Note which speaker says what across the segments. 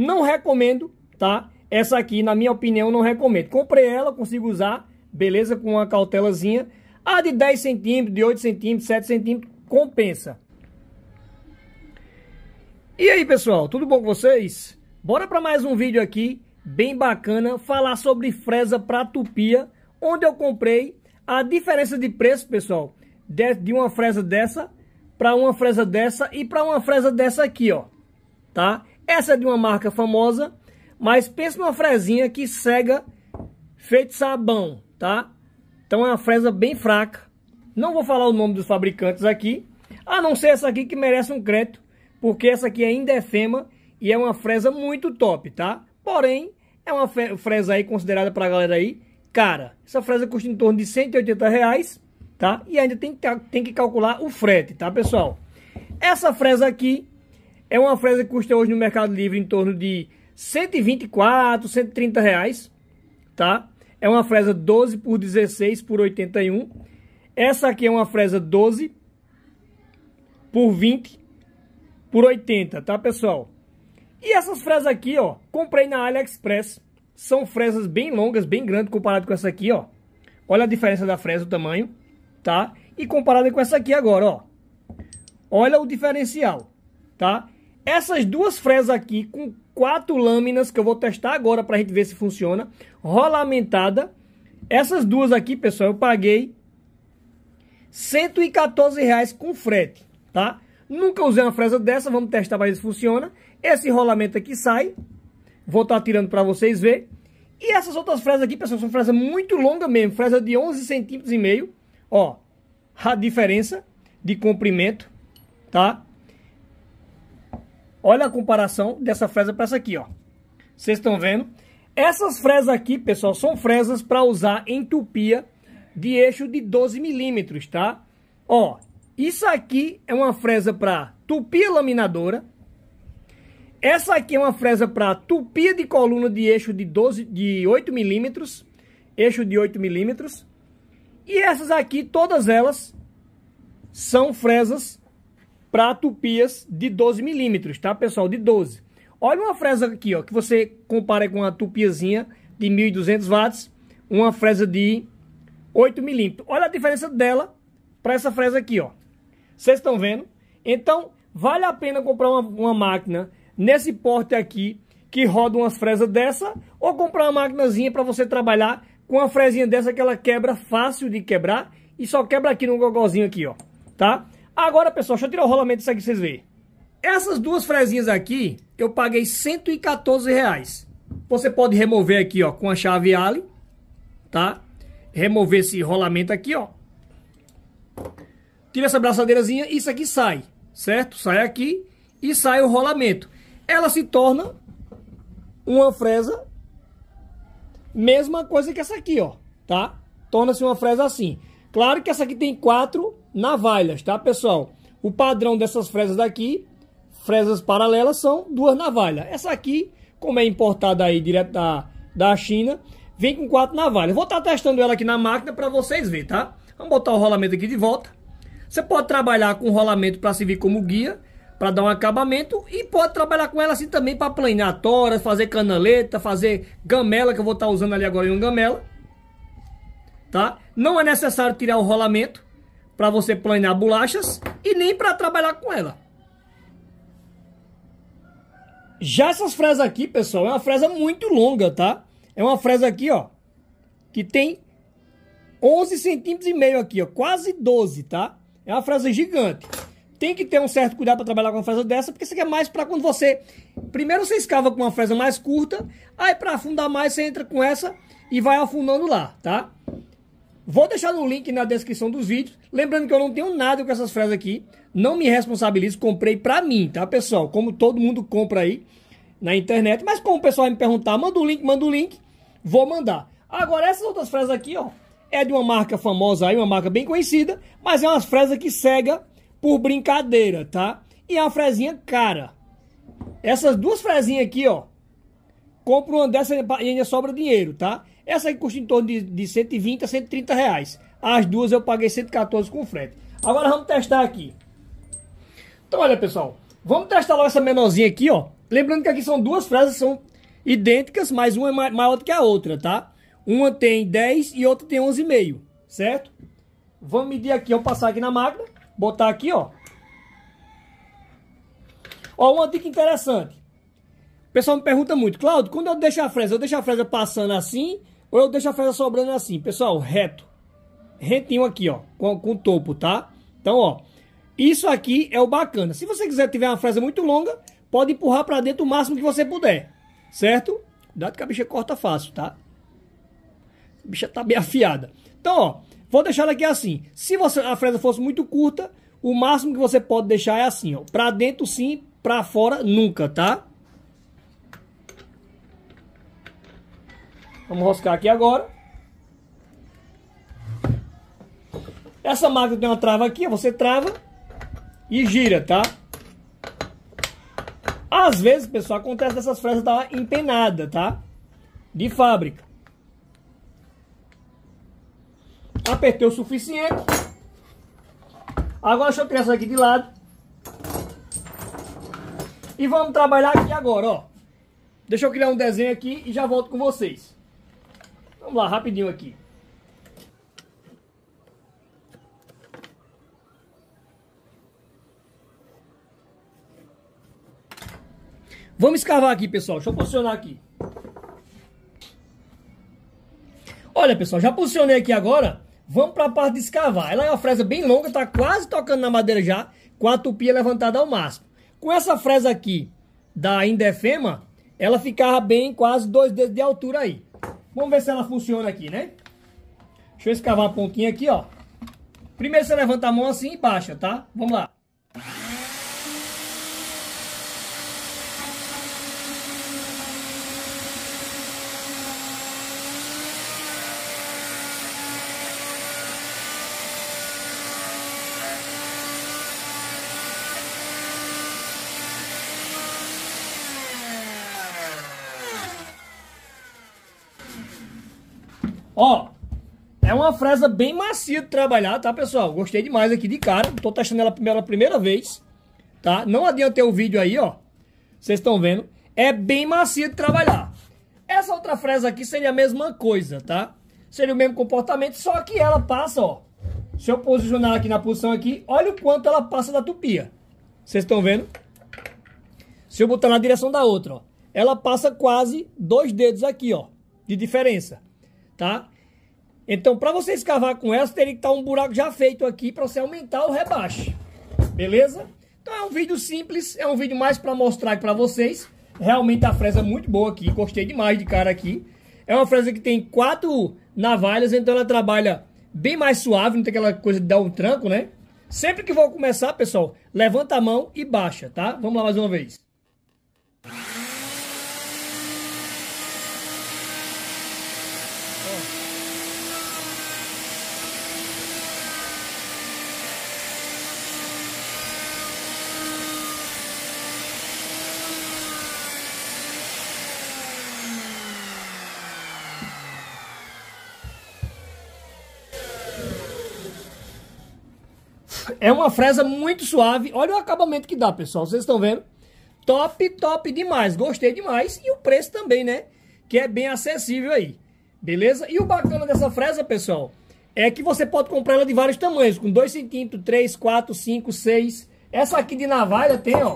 Speaker 1: Não recomendo, tá? Essa aqui, na minha opinião, não recomendo. Comprei ela, consigo usar, beleza? Com uma cautelazinha. A de 10 centímetros, de 8 centímetros, 7 centímetros, compensa. E aí, pessoal, tudo bom com vocês? Bora para mais um vídeo aqui, bem bacana, falar sobre fresa para tupia, onde eu comprei a diferença de preço, pessoal, de, de uma fresa dessa para uma fresa dessa e para uma fresa dessa aqui, ó, tá? Essa é de uma marca famosa, mas pensa numa fresinha que cega feito sabão, tá? Então é uma fresa bem fraca. Não vou falar o nome dos fabricantes aqui, a não ser essa aqui que merece um crédito, porque essa aqui é indefema e é uma fresa muito top, tá? Porém, é uma fresa aí considerada pra galera aí cara. Essa fresa custa em torno de 180 reais, tá? E ainda tem que, tem que calcular o frete, tá, pessoal? Essa fresa aqui é uma fresa que custa hoje no Mercado Livre em torno de 124, 130 reais, tá? É uma fresa 12 por 16 por 81. Essa aqui é uma fresa 12 por 20 por 80, tá, pessoal? E essas fresas aqui, ó, comprei na AliExpress. São fresas bem longas, bem grandes, comparado com essa aqui, ó. Olha a diferença da fresa, o tamanho, tá? E comparada com essa aqui agora, ó. Olha o diferencial, tá? Essas duas fresas aqui com quatro lâminas que eu vou testar agora para a gente ver se funciona, rolamentada. Essas duas aqui, pessoal, eu paguei 114 reais com frete, tá? Nunca usei uma fresa dessa, vamos testar para ver se funciona. Esse rolamento aqui sai, vou estar tá tirando para vocês ver. E essas outras fresas aqui, pessoal, são fresas muito longas mesmo, fresa de 11 centímetros e meio, ó, a diferença de comprimento, tá? Olha a comparação dessa fresa para essa aqui, ó. Vocês estão vendo? Essas fresas aqui, pessoal, são fresas para usar em tupia de eixo de 12 milímetros, tá? Ó, isso aqui é uma fresa para tupia laminadora. Essa aqui é uma fresa para tupia de coluna de eixo de 12 de 8 milímetros, eixo de 8 milímetros. E essas aqui, todas elas são fresas para tupias de 12 milímetros, tá, pessoal? De 12. Olha uma fresa aqui, ó, que você compara com uma tupiazinha de 1.200 watts, uma fresa de 8 milímetros. Olha a diferença dela para essa fresa aqui, ó. Vocês estão vendo? Então, vale a pena comprar uma, uma, máquina nesse porte aqui, que roda umas fresas dessa, ou comprar uma maquinazinha para você trabalhar com uma fresinha dessa que ela quebra, fácil de quebrar, e só quebra aqui no gogozinho aqui, ó, tá? Agora, pessoal, deixa eu tirar o rolamento disso aqui vocês verem. Essas duas frezinhas aqui, eu paguei 114 reais. Você pode remover aqui, ó, com a chave Allen, tá? Remover esse rolamento aqui, ó. Tira essa braçadeirazinha, isso aqui sai, certo? Sai aqui e sai o rolamento. Ela se torna uma fresa, mesma coisa que essa aqui, ó, tá? Torna-se uma fresa assim. Claro que essa aqui tem quatro navalhas, tá, pessoal? O padrão dessas fresas daqui, fresas paralelas, são duas navalhas. Essa aqui, como é importada aí direto da, da China, vem com quatro navalhas. Vou estar tá testando ela aqui na máquina para vocês verem, tá? Vamos botar o rolamento aqui de volta. Você pode trabalhar com o rolamento para servir como guia, para dar um acabamento e pode trabalhar com ela assim também para planear toras, fazer canaleta, fazer gamela, que eu vou estar tá usando ali agora em um gamela tá? Não é necessário tirar o rolamento para você planear bolachas e nem para trabalhar com ela. Já essas fresas aqui, pessoal, é uma fresa muito longa, tá? É uma fresa aqui, ó, que tem 11 centímetros e meio aqui, ó, quase 12, tá? É uma fresa gigante. Tem que ter um certo cuidado para trabalhar com uma fresa dessa, porque isso aqui é mais para quando você... Primeiro você escava com uma fresa mais curta, aí para afundar mais você entra com essa e vai afundando lá, tá? Vou deixar o link na descrição dos vídeos. Lembrando que eu não tenho nada com essas fresas aqui. Não me responsabilizo, comprei pra mim, tá, pessoal? Como todo mundo compra aí na internet. Mas como o pessoal vai me perguntar, manda o link, manda o link, vou mandar. Agora, essas outras fresas aqui, ó, é de uma marca famosa aí, uma marca bem conhecida. Mas é umas fresas que cega por brincadeira, tá? E é uma fresinha cara. Essas duas fresinhas aqui, ó, compra uma dessa e ainda sobra dinheiro, tá? Essa aí custa em torno de, de 120 a 130 reais. As duas eu paguei 114 com frete. Agora vamos testar aqui. Então olha pessoal, vamos testar logo essa menorzinha aqui, ó. Lembrando que aqui são duas frases, são idênticas, mas uma é maior do que a outra, tá? Uma tem 10 e outra tem 11,5, certo? Vamos medir aqui, eu passar aqui na máquina, botar aqui, ó. Ó, uma dica interessante. O pessoal me pergunta muito, Claudio, quando eu deixo a fresa, eu deixo a fresa passando assim ou eu deixo a fresa sobrando assim, pessoal, reto. Rentinho aqui, ó, com, com topo, tá? Então, ó, isso aqui é o bacana. Se você quiser tiver uma fresa muito longa, pode empurrar para dentro o máximo que você puder, certo? Cuidado que a bicha corta fácil, tá? A bicha tá bem afiada. Então, ó, vou deixar ela aqui assim. Se você, a fresa fosse muito curta, o máximo que você pode deixar é assim, ó. Pra dentro sim, pra fora nunca, tá? Vamos roscar aqui agora. Essa máquina tem uma trava aqui, você trava e gira, tá? Às vezes, pessoal, acontece dessas frestas estar empenada, tá? De fábrica. Apertei o suficiente. Agora deixa eu tirar essa aqui de lado. E vamos trabalhar aqui agora, ó. Deixa eu criar um desenho aqui e já volto com vocês. Vamos lá, rapidinho aqui. Vamos escavar aqui, pessoal. Deixa eu posicionar aqui. Olha, pessoal, já posicionei aqui agora. Vamos para a parte de escavar. Ela é uma fresa bem longa, está quase tocando na madeira já, com a tupia levantada ao máximo. Com essa fresa aqui da Indefema, ela ficava bem quase dois dedos de altura aí. Vamos ver se ela funciona aqui, né? Deixa eu escavar a pontinha aqui, ó. Primeiro você levanta a mão assim e baixa, tá? Vamos lá. Ó, é uma fresa bem macia de trabalhar, tá, pessoal? Gostei demais aqui de cara. Tô testando ela pela primeira vez, tá? Não adiantei o vídeo aí, ó. Vocês estão vendo. É bem macia de trabalhar. Essa outra fresa aqui seria a mesma coisa, tá? Seria o mesmo comportamento, só que ela passa, ó. Se eu posicionar aqui na posição aqui, olha o quanto ela passa da tupia. Vocês estão vendo? Se eu botar na direção da outra, ó. Ela passa quase dois dedos aqui, ó. De diferença, tá? Então, para você escavar com essa, teria que estar tá um buraco já feito aqui para você aumentar o rebaixo. Beleza? Então é um vídeo simples, é um vídeo mais para mostrar para vocês. Realmente a fresa é muito boa aqui, gostei demais de cara aqui. É uma fresa que tem quatro navalhas, então ela trabalha bem mais suave, não tem aquela coisa de dar um tranco, né? Sempre que vou começar, pessoal, levanta a mão e baixa, tá? Vamos lá mais uma vez. É uma fresa muito suave. Olha o acabamento que dá, pessoal. Vocês estão vendo? Top, top demais. Gostei demais. E o preço também, né? Que é bem acessível aí. Beleza? E o bacana dessa fresa, pessoal, é que você pode comprar ela de vários tamanhos. Com 2 centímetros, 3, 4, 5, 6. Essa aqui de navalha tem, ó.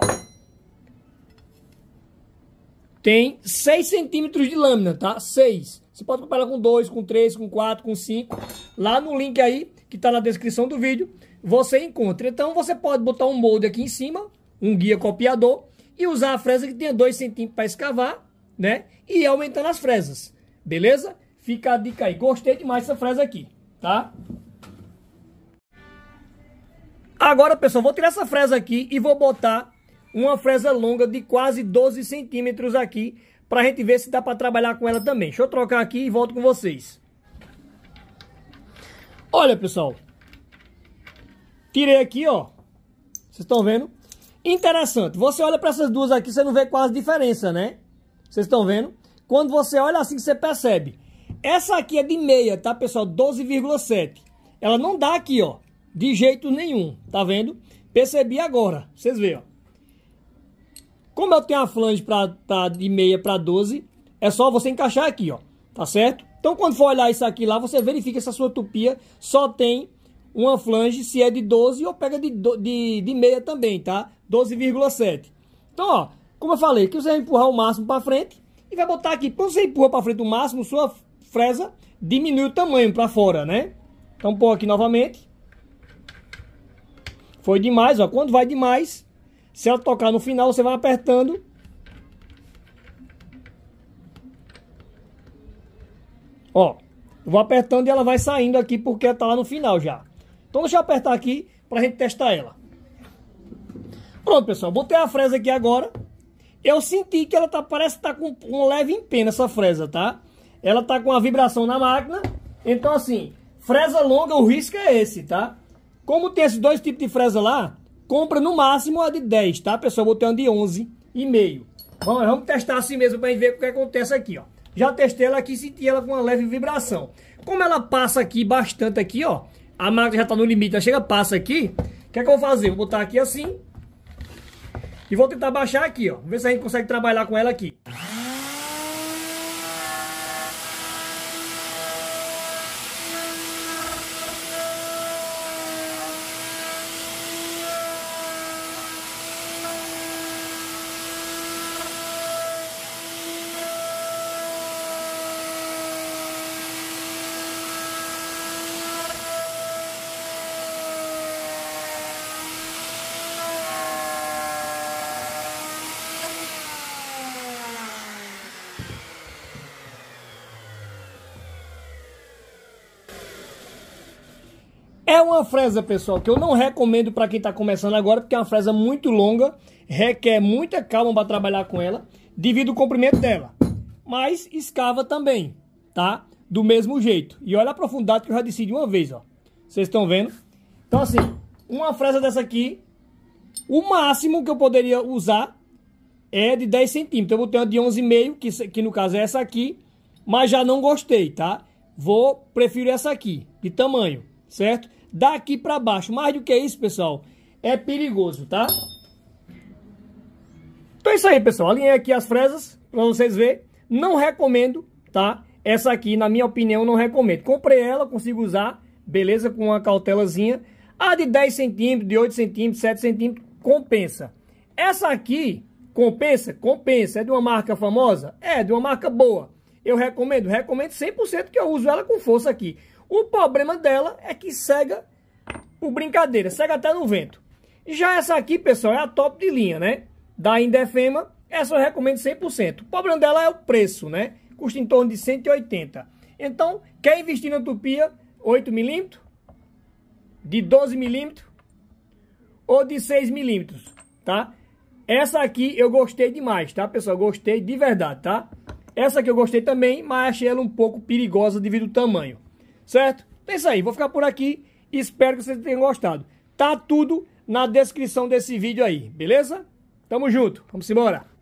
Speaker 1: Tem 6 centímetros de lâmina, tá? 6. Você pode comprar ela com 2, com 3, com 4, com 5. Lá no link aí, que tá na descrição do vídeo você encontra. Então você pode botar um molde aqui em cima, um guia copiador, e usar a fresa que tenha 2 centímetros para escavar, né? E ir aumentando as fresas, beleza? Fica a dica aí. Gostei demais dessa fresa aqui, tá? Agora, pessoal, vou tirar essa fresa aqui e vou botar uma fresa longa de quase 12 centímetros aqui para a gente ver se dá para trabalhar com ela também. Deixa eu trocar aqui e volto com vocês. Olha, pessoal, Tirei aqui, ó. Vocês estão vendo? Interessante. Você olha para essas duas aqui, você não vê quase diferença, né? Vocês estão vendo? Quando você olha assim, você percebe. Essa aqui é de meia, tá, pessoal? 12,7. Ela não dá aqui, ó. De jeito nenhum. Tá vendo? Percebi agora. Vocês veem, ó. Como eu tenho a flange pra, pra tá, de meia para 12, é só você encaixar aqui, ó. Tá certo? Então, quando for olhar isso aqui lá, você verifica se a sua tupia só tem uma flange se é de 12 ou pega de, de, de meia também, tá? 12,7. Então, ó, como eu falei, que você vai empurrar o máximo para frente e vai botar aqui. Quando você empurra para frente o máximo, sua fresa diminui o tamanho para fora, né? Então, põe aqui novamente. Foi demais, ó. Quando vai demais, se ela tocar no final, você vai apertando. Ó, vou apertando e ela vai saindo aqui porque ela tá lá no final já. Então deixa eu apertar aqui para a gente testar ela. Pronto, pessoal. Botei a fresa aqui agora. Eu senti que ela tá, parece que tá com um leve empenho essa fresa, tá? Ela tá com a vibração na máquina. Então, assim, fresa longa, o risco é esse, tá? Como tem esses dois tipos de fresa lá, compra no máximo a de 10, tá, pessoal? Botei uma de 11 e meio. Vamos, vamos testar assim mesmo pra gente ver o que acontece aqui, ó. Já testei ela aqui e senti ela com uma leve vibração. Como ela passa aqui bastante aqui, ó, a máquina já tá no limite, ela chega, passa aqui. O que é que eu vou fazer? Vou botar aqui assim. E vou tentar baixar aqui, ó. Vamos ver se a gente consegue trabalhar com ela aqui. É uma fresa, pessoal, que eu não recomendo para quem está começando agora, porque é uma fresa muito longa, requer muita calma para trabalhar com ela, devido ao comprimento dela. Mas escava também, tá? Do mesmo jeito. E olha a profundidade que eu já decidi uma vez, ó. Vocês estão vendo? Então, assim, uma fresa dessa aqui, o máximo que eu poderia usar é de 10 centímetros. Eu botei uma de 11,5, que, que no caso é essa aqui, mas já não gostei, tá? Vou, prefiro essa aqui, de tamanho, certo? daqui para baixo. Mais do que isso, pessoal, é perigoso, tá? Então é isso aí, pessoal. Alinhei aqui as fresas para vocês verem. Não recomendo, tá? Essa aqui, na minha opinião, não recomendo. Comprei ela, consigo usar, beleza, com uma cautelazinha. A de 10 centímetros, de 8 centímetros, 7 centímetros, compensa. Essa aqui, compensa? Compensa. É de uma marca famosa? É, de uma marca boa. Eu recomendo, recomendo 100% que eu uso ela com força aqui. O problema dela é que cega por brincadeira, cega até no vento. Já essa aqui, pessoal, é a top de linha, né? Da Indefema, essa eu recomendo 100%. O problema dela é o preço, né? Custa em torno de 180. Então, quer investir na Tupia 8mm, de 12mm ou de 6mm, tá? Essa aqui eu gostei demais, tá, pessoal? Gostei de verdade, tá? Essa aqui eu gostei também, mas achei ela um pouco perigosa devido ao tamanho certo? Então é isso aí, vou ficar por aqui. Espero que vocês tenham gostado. Tá tudo na descrição desse vídeo aí, beleza? Tamo junto, vamos embora!